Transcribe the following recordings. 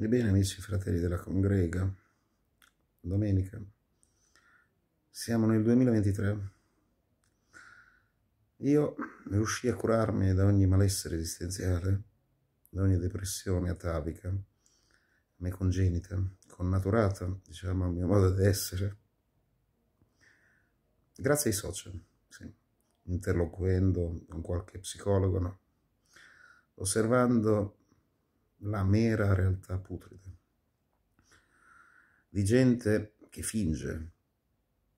Ebbene amici fratelli della congrega, domenica, siamo nel 2023. Io riuscii a curarmi da ogni malessere esistenziale, da ogni depressione atavica, me congenita, connaturata, diciamo, al mio modo di essere, grazie ai social, sì. interloquendo con qualche psicologo, no? osservando la mera realtà putrida, di gente che finge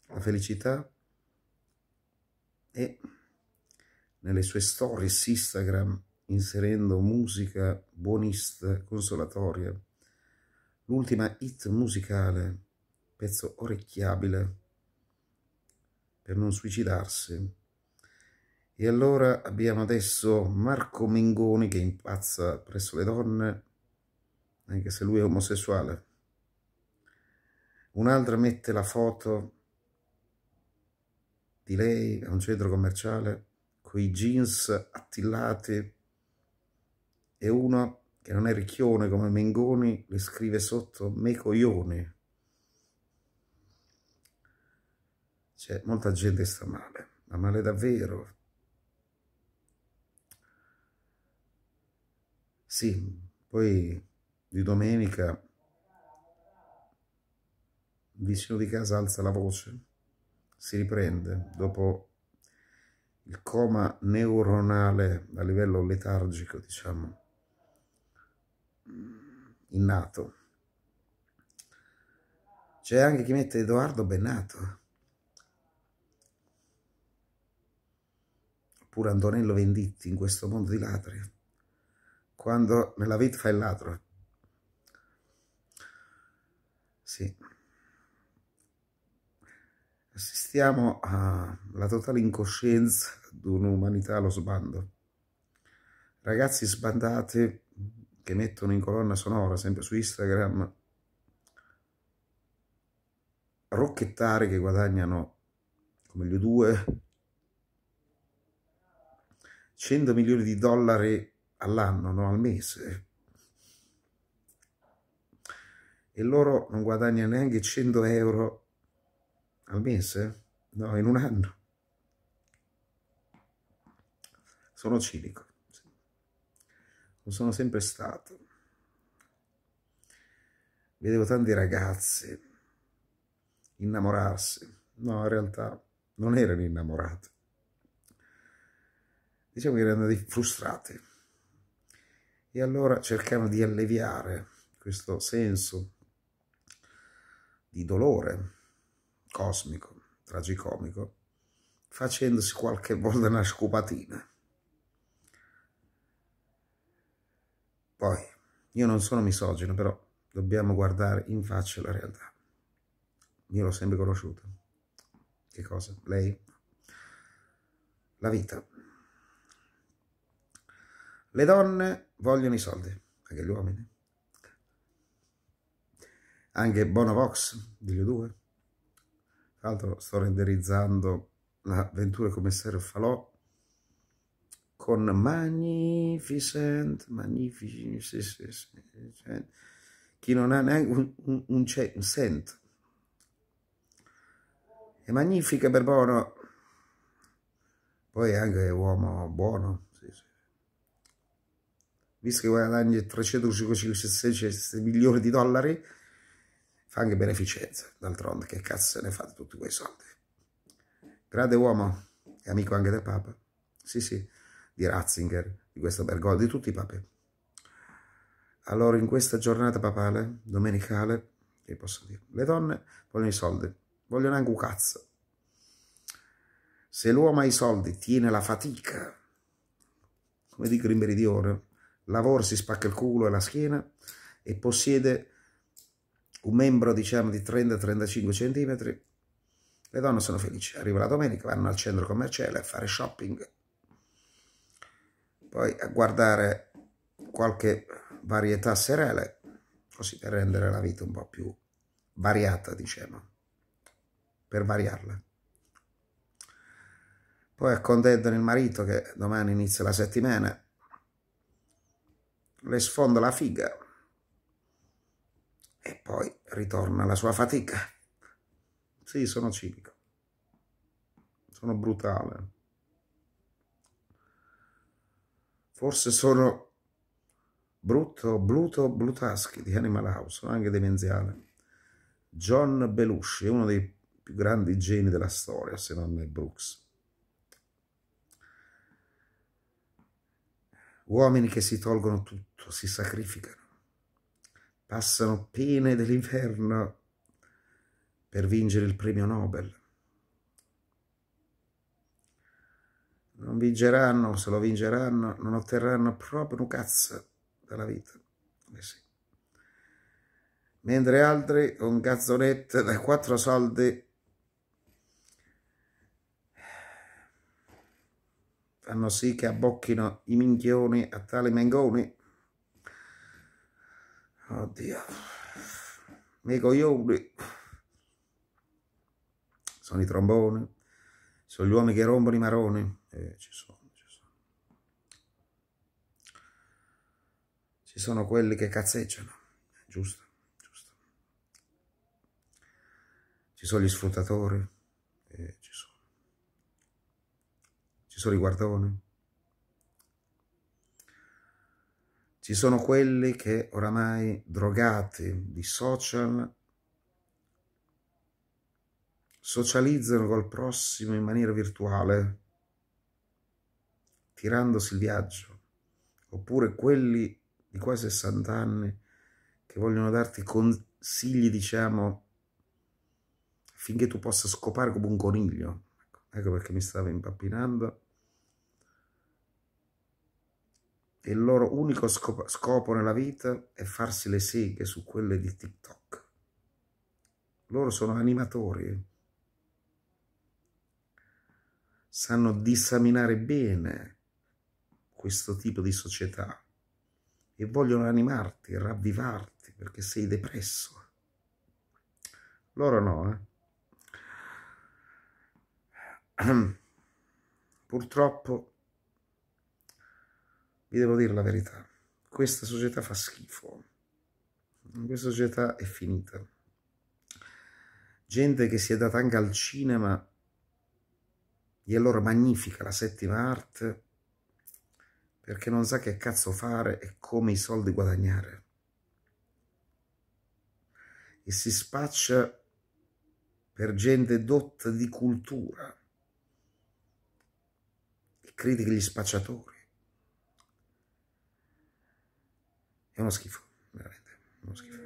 la felicità e nelle sue storie Instagram inserendo musica buonista, consolatoria, l'ultima hit musicale, pezzo orecchiabile, per non suicidarsi e allora abbiamo adesso Marco Mengoni che impazza presso le donne, anche se lui è omosessuale. Un'altra mette la foto di lei a un centro commerciale con i jeans attillati e uno che non è ricchione come Mengoni le scrive sotto me coglioni. C'è molta gente sta male, ma male davvero, Sì, poi di domenica il vicino di casa alza la voce, si riprende dopo il coma neuronale a livello letargico, diciamo, innato. C'è anche chi mette Edoardo Bennato. Oppure Antonello Venditti in questo mondo di ladri quando nella vita fai il ladro. Sì. Assistiamo alla totale incoscienza di un'umanità allo sbando. Ragazzi sbandati che mettono in colonna sonora, sempre su Instagram, rocchettare che guadagnano come gli due 100 milioni di dollari all'anno, no al mese. E loro non guadagnano neanche 100 euro al mese, no, in un anno. Sono cinico, sì. lo sono sempre stato. Vedevo tanti ragazzi innamorarsi, no, in realtà non erano innamorati. Diciamo che erano frustrati e allora cercava di alleviare questo senso di dolore cosmico, tragicomico, facendosi qualche volta una scupatina. Poi, io non sono misogino, però dobbiamo guardare in faccia la realtà. Io l'ho sempre conosciuta. Che cosa? Lei? La vita. Le donne vogliono i soldi, anche gli uomini. Anche Bonovox, degli diglio due. Tra l'altro sto renderizzando l'avventura commissario Falò con Magnificent, Magnificent, chi non ha neanche un, un, un, un cent. È magnifica per Bono, poi anche uomo buono, sì, sì visto che guadagna 300 milioni di dollari, fa anche beneficenza, d'altronde che cazzo se ne fa di tutti quei soldi. Grande uomo, e amico anche del Papa, sì sì, di Ratzinger, di questo Bergoglio, di tutti i papi. Allora in questa giornata papale, domenicale, che posso dire, le donne vogliono i soldi, vogliono anche un cazzo. Se l'uomo ha i soldi, tiene la fatica, come dico in meridione, lavora, si spacca il culo e la schiena e possiede un membro diciamo di 30-35 cm, le donne sono felici. Arriva la domenica, vanno al centro commerciale a fare shopping, poi a guardare qualche varietà serale, così per rendere la vita un po' più variata, diciamo, per variarla. Poi accontentano il marito che domani inizia la settimana le sfonda la figa e poi ritorna la sua fatica. Sì, sono cinico, sono brutale. Forse sono brutto, bluto, blutaschi di Animal House, sono anche demenziale. John Belushi è uno dei più grandi geni della storia, se non Brooks. uomini che si tolgono tutto, si sacrificano, passano pene dell'inferno per vincere il premio Nobel. Non vinceranno, se lo vinceranno, non otterranno proprio un cazzo dalla vita. Eh sì. Mentre altri, un cazzonetto da quattro soldi fanno sì che abbocchino i minchioni a tali mengoni. Oddio, miei coglioni. Sono i tromboni, sono gli uomini che rompono i maroni. Eh, ci sono. ci sono quelli che cazzeggiano, giusto, giusto. Ci sono gli sfruttatori, sono i guardoni, ci sono quelli che oramai drogati di social socializzano col prossimo in maniera virtuale, tirandosi il viaggio, oppure quelli di quasi 60 anni che vogliono darti consigli, diciamo, finché tu possa scopare come un coniglio. Ecco, ecco perché mi stavo impappinando. e il loro unico scopo, scopo nella vita è farsi le seghe su quelle di TikTok. Loro sono animatori, eh. sanno disseminare bene questo tipo di società e vogliono animarti, ravvivarti perché sei depresso. Loro no, eh? Purtroppo vi devo dire la verità, questa società fa schifo, questa società è finita. Gente che si è data anche al cinema e allora magnifica la settima arte perché non sa che cazzo fare e come i soldi guadagnare. E si spaccia per gente dotta di cultura e critica gli spacciatori È uno schifo, veramente, uno schifo.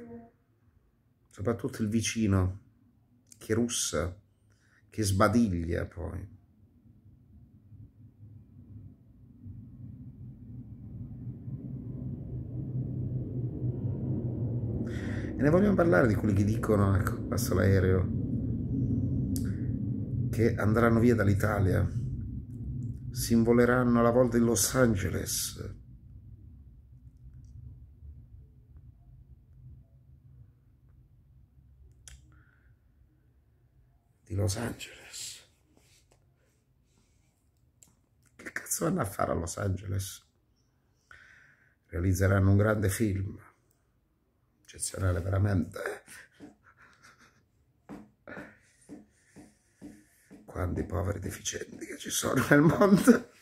Soprattutto il vicino che russa, che sbadiglia poi. E ne vogliamo parlare di quelli che dicono, ecco, passa l'aereo, che andranno via dall'Italia, si involeranno alla volta in Los Angeles, Los Angeles. Che cazzo vanno a fare a Los Angeles? Realizzeranno un grande film, eccezionale veramente. Quanti poveri deficienti che ci sono nel mondo.